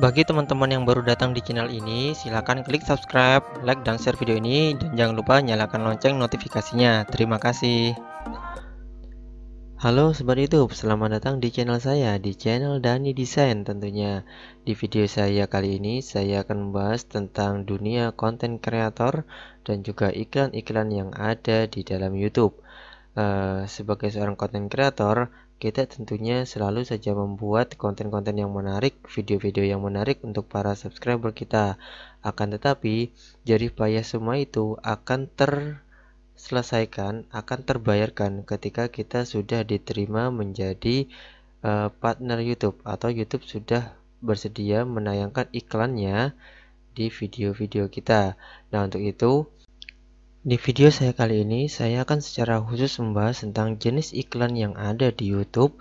Bagi teman-teman yang baru datang di channel ini, silahkan klik subscribe, like, dan share video ini. Dan jangan lupa nyalakan lonceng notifikasinya. Terima kasih. Halo Sobat Youtube, selamat datang di channel saya, di channel Dani Design tentunya. Di video saya kali ini, saya akan membahas tentang dunia konten kreator dan juga iklan-iklan yang ada di dalam Youtube. Uh, sebagai seorang konten kreator, kita tentunya selalu saja membuat konten-konten yang menarik, video-video yang menarik untuk para subscriber kita. Akan tetapi, jadi payah semua itu akan terselesaikan, akan terbayarkan ketika kita sudah diterima menjadi uh, partner YouTube atau YouTube sudah bersedia menayangkan iklannya di video-video kita. Nah, untuk itu di video saya kali ini, saya akan secara khusus membahas tentang jenis iklan yang ada di YouTube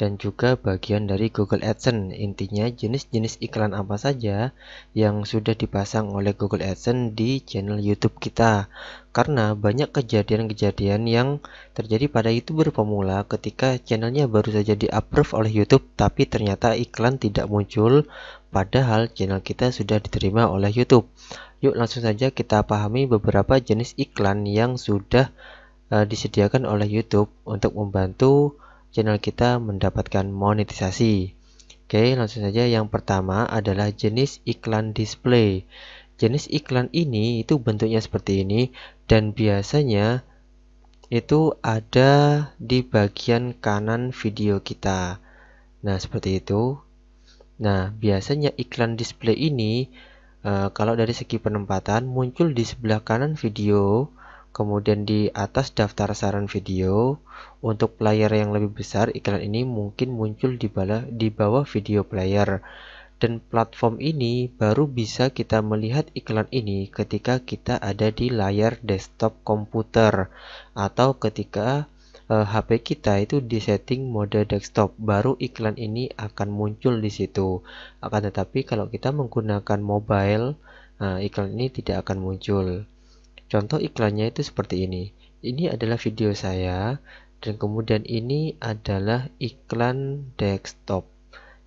dan juga bagian dari Google AdSense. Intinya jenis-jenis iklan apa saja yang sudah dipasang oleh Google AdSense di channel YouTube kita. Karena banyak kejadian-kejadian yang terjadi pada YouTuber pemula ketika channelnya baru saja di-approve oleh YouTube tapi ternyata iklan tidak muncul padahal channel kita sudah diterima oleh YouTube. Yuk langsung saja kita pahami beberapa jenis iklan yang sudah uh, disediakan oleh YouTube untuk membantu channel kita mendapatkan monetisasi. Oke, langsung saja yang pertama adalah jenis iklan display. Jenis iklan ini itu bentuknya seperti ini dan biasanya itu ada di bagian kanan video kita. Nah, seperti itu. Nah, biasanya iklan display ini e, kalau dari segi penempatan muncul di sebelah kanan video Kemudian di atas daftar saran video, untuk player yang lebih besar iklan ini mungkin muncul di, bala, di bawah video player. Dan platform ini baru bisa kita melihat iklan ini ketika kita ada di layar desktop komputer atau ketika HP eh, kita itu di setting mode desktop, baru iklan ini akan muncul di situ. Akan tetapi kalau kita menggunakan mobile, eh, iklan ini tidak akan muncul. Contoh iklannya itu seperti ini. Ini adalah video saya dan kemudian ini adalah iklan desktop.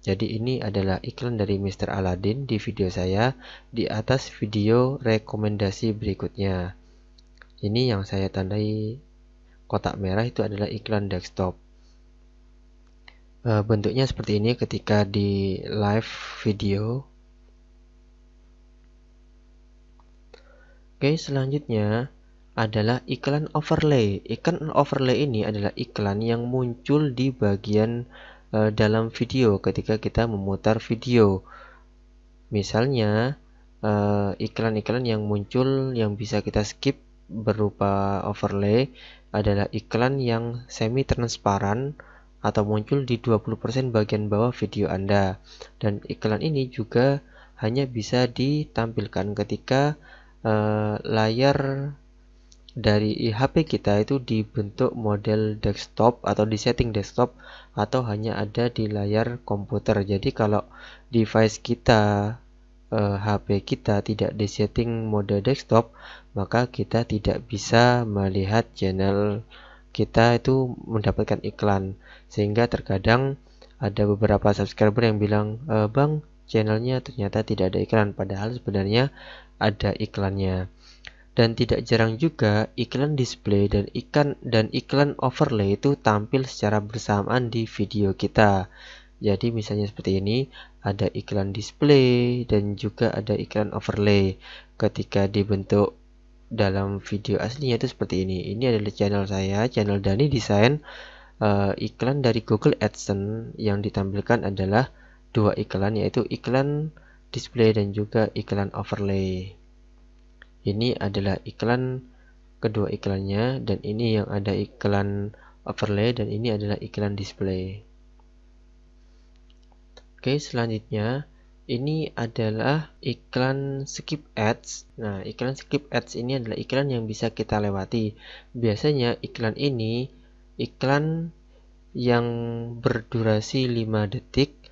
Jadi ini adalah iklan dari Mr. Aladdin di video saya di atas video rekomendasi berikutnya. Ini yang saya tandai kotak merah itu adalah iklan desktop. Eh, bentuknya seperti ini ketika di live video Oke, selanjutnya adalah iklan overlay. Iklan overlay ini adalah iklan yang muncul di bagian e, dalam video ketika kita memutar video. Misalnya eh, iklan-iklan e, yang muncul yang bisa kita skip berupa overlay adalah iklan yang semi transparan atau muncul di 20% bagian bawah video Anda. Dan iklan ini juga hanya bisa ditampilkan ketika Eh, layar dari HP kita itu dibentuk model desktop atau di setting desktop atau hanya ada di layar komputer. Jadi kalau device kita eh, HP kita tidak di setting mode desktop, maka kita tidak bisa melihat channel kita itu mendapatkan iklan. Sehingga terkadang ada beberapa subscriber yang bilang, e, "Bang, channelnya ternyata tidak ada iklan padahal sebenarnya ada iklannya. Dan tidak jarang juga iklan display dan iklan dan iklan overlay itu tampil secara bersamaan di video kita. Jadi misalnya seperti ini, ada iklan display dan juga ada iklan overlay. Ketika dibentuk dalam video aslinya itu seperti ini. Ini adalah channel saya, channel Dani Design. Uh, eh, iklan dari Google AdSense yang ditampilkan adalah dua iklan yaitu iklan display dan juga iklan overlay ini adalah iklan kedua iklannya dan ini yang ada iklan overlay dan ini adalah iklan display Oke, selanjutnya ini adalah iklan skip ads. Nah, iklan skip ads ini adalah iklan yang bisa kita lewati. Biasanya iklan ini iklan yang berdurasi 5 detik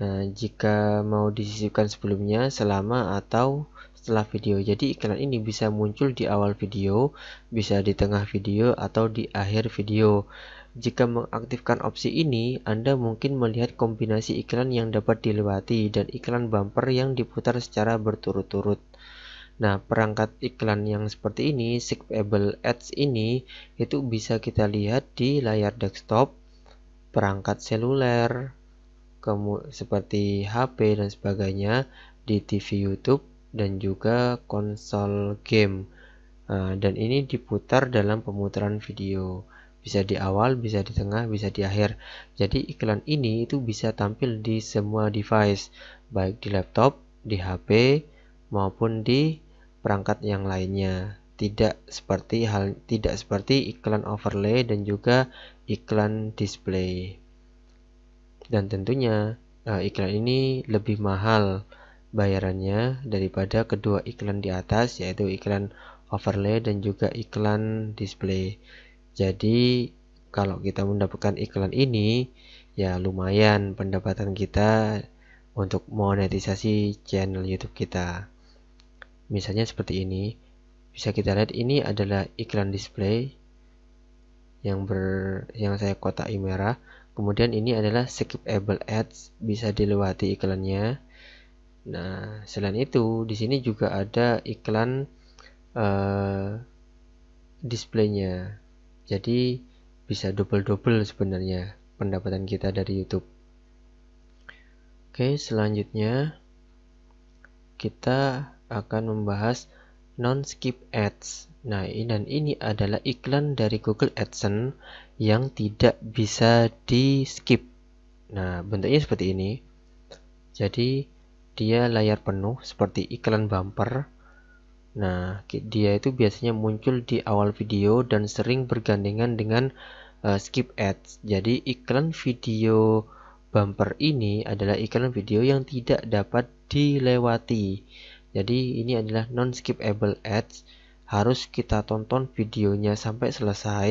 Nah, jika mau disisipkan sebelumnya, selama atau setelah video. Jadi iklan ini bisa muncul di awal video, bisa di tengah video, atau di akhir video. Jika mengaktifkan opsi ini, Anda mungkin melihat kombinasi iklan yang dapat dilewati dan iklan bumper yang diputar secara berturut-turut. Nah, perangkat iklan yang seperti ini, Skippable Ads ini, itu bisa kita lihat di layar desktop, perangkat seluler, seperti HP dan sebagainya di TV YouTube dan juga konsol game nah, dan ini diputar dalam pemutaran video bisa di awal, bisa di tengah, bisa di akhir. Jadi iklan ini itu bisa tampil di semua device, baik di laptop, di HP maupun di perangkat yang lainnya. Tidak seperti hal tidak seperti iklan overlay dan juga iklan display. Dan tentunya uh, iklan ini lebih mahal bayarannya daripada kedua iklan di atas yaitu iklan overlay dan juga iklan display. Jadi kalau kita mendapatkan iklan ini ya lumayan pendapatan kita untuk monetisasi channel YouTube kita. Misalnya seperti ini. Bisa kita lihat ini adalah iklan display yang ber yang saya kotak merah kemudian ini adalah skipable ads bisa dilewati iklannya nah selain itu di sini juga ada iklan uh, displaynya jadi bisa double-double sebenarnya pendapatan kita dari YouTube oke selanjutnya kita akan membahas non-skip ads. Nah, ini dan ini adalah iklan dari Google AdSense yang tidak bisa di-skip. Nah, bentuknya seperti ini. Jadi, dia layar penuh seperti iklan bumper. Nah, dia itu biasanya muncul di awal video dan sering bergandengan dengan uh, skip ads. Jadi, iklan video bumper ini adalah iklan video yang tidak dapat dilewati. Jadi ini adalah non skippable ads, harus kita tonton videonya sampai selesai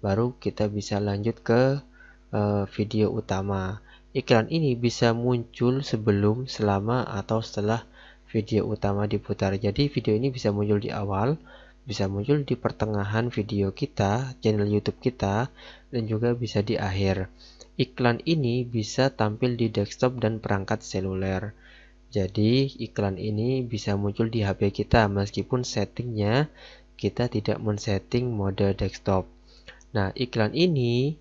baru kita bisa lanjut ke uh, video utama. Iklan ini bisa muncul sebelum, selama atau setelah video utama diputar. Jadi video ini bisa muncul di awal, bisa muncul di pertengahan video kita, channel YouTube kita, dan juga bisa di akhir. Iklan ini bisa tampil di desktop dan perangkat seluler. Jadi iklan ini bisa muncul di HP kita meskipun settingnya kita tidak men-setting mode desktop. Nah, iklan ini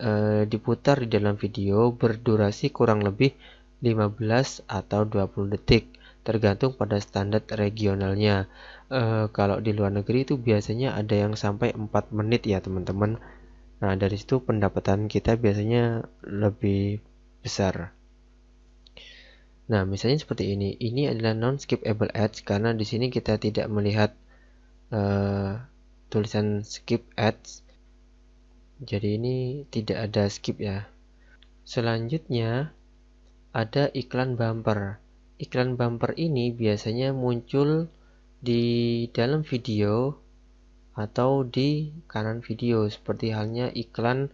e, diputar di dalam video berdurasi kurang lebih 15 atau 20 detik tergantung pada standar regionalnya. E, kalau di luar negeri itu biasanya ada yang sampai 4 menit ya, teman-teman. Nah, dari situ pendapatan kita biasanya lebih besar. Nah, misalnya seperti ini. Ini adalah non skipable ads karena di sini kita tidak melihat uh, tulisan skip ads. Jadi ini tidak ada skip ya. Selanjutnya ada iklan bumper. Iklan bumper ini biasanya muncul di dalam video atau di kanan video seperti halnya iklan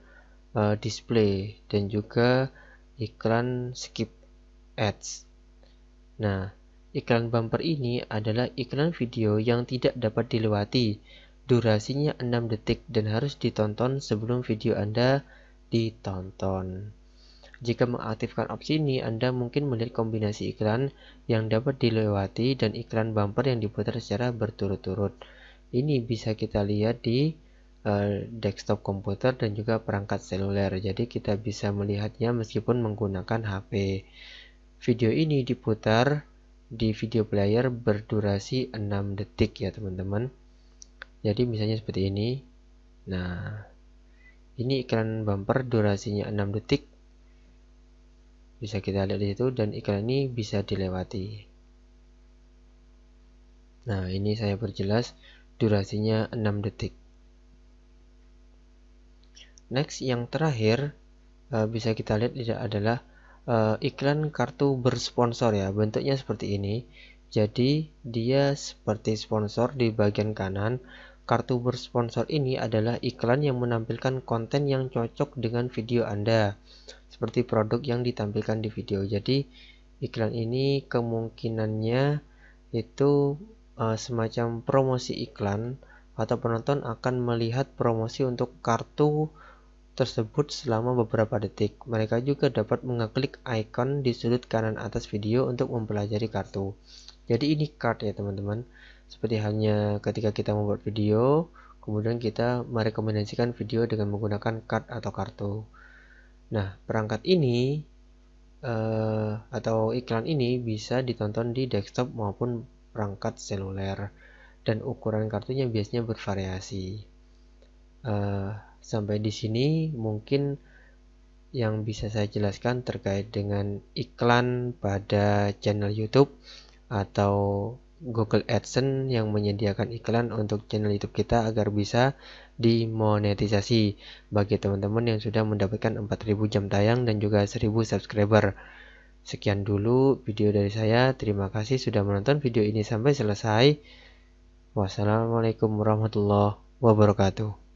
uh, display dan juga iklan skip Ads. Nah, iklan bumper ini adalah iklan video yang tidak dapat dilewati. Durasinya 6 detik dan harus ditonton sebelum video Anda ditonton. Jika mengaktifkan opsi ini, Anda mungkin melihat kombinasi iklan yang dapat dilewati dan iklan bumper yang diputar secara berturut-turut. Ini bisa kita lihat di uh, desktop komputer dan juga perangkat seluler. Jadi kita bisa melihatnya meskipun menggunakan HP. Video ini diputar di video player berdurasi 6 detik ya teman-teman jadi misalnya seperti ini nah ini iklan bumper durasinya 6 detik bisa kita lihat di situ dan iklan ini bisa dilewati nah ini saya perjelas durasinya 6 detik next yang terakhir eh, bisa kita lihat adalah uh, iklan kartu bersponsor ya bentuknya seperti ini jadi dia seperti sponsor di bagian kanan kartu bersponsor ini adalah iklan yang menampilkan konten yang cocok dengan video Anda seperti produk yang ditampilkan di video jadi iklan ini kemungkinannya itu uh, semacam promosi iklan atau penonton akan melihat promosi untuk kartu tersebut selama beberapa detik. Mereka juga dapat mengeklik icon di sudut kanan atas video untuk mempelajari kartu. Jadi ini card ya teman-teman. Seperti halnya ketika kita membuat video, kemudian kita merekomendasikan video dengan menggunakan card atau kartu. Nah, perangkat ini uh, atau iklan ini bisa ditonton di desktop maupun perangkat seluler dan ukuran kartunya biasanya bervariasi. Eh, Sampai di sini mungkin yang bisa saya jelaskan terkait dengan iklan pada channel YouTube atau Google AdSense yang menyediakan iklan untuk channel YouTube kita agar bisa dimonetisasi bagi teman-teman yang sudah mendapatkan 4000 jam tayang dan juga 1000 subscriber. Sekian dulu video dari saya. Terima kasih sudah menonton video ini sampai selesai. Wassalamualaikum warahmatullahi wabarakatuh.